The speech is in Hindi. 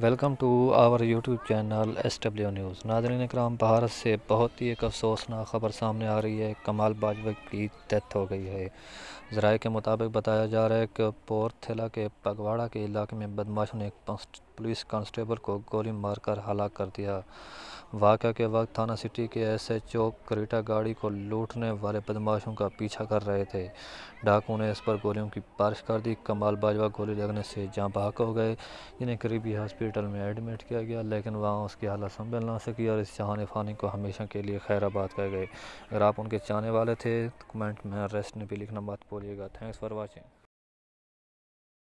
welcome to our YouTube channel S W news नाजरन कराम भारत से बहुत ही एक अफसोसनाक खबर सामने आ रही है कमाल बाजवा की डेथ हो गई है ज़राए के मुताबिक बताया जा रहा है कि पोरथेला के पगवाड़ा के इलाके में बदमाशों ने एक पुलिस कांस्टेबल को गोली मारकर हलाक कर दिया वाक़ के वक्त थाना सिटी के एस एच चौक करीटा गाड़ी को लूटने वाले बदमाशों का पीछा कर रहे थे डाकू ने इस पर गोलियों की बारिश कर दी कमाल बाजवा गोली लगने से जहाँ बाहक हो गए जिन्हें करीबी हॉस्पिटल में एडमिट किया गया लेकिन वहाँ उसकी हालत संभल ना सकी और इस जहान फ़ानी को हमेशा के लिए खैराबाद कह गए अगर आप उनके चाहने वाले थे तो कमेंट में रेस्ट ने भी लिखना मत बोलिएगा थैंक्स फॉर वॉचिंग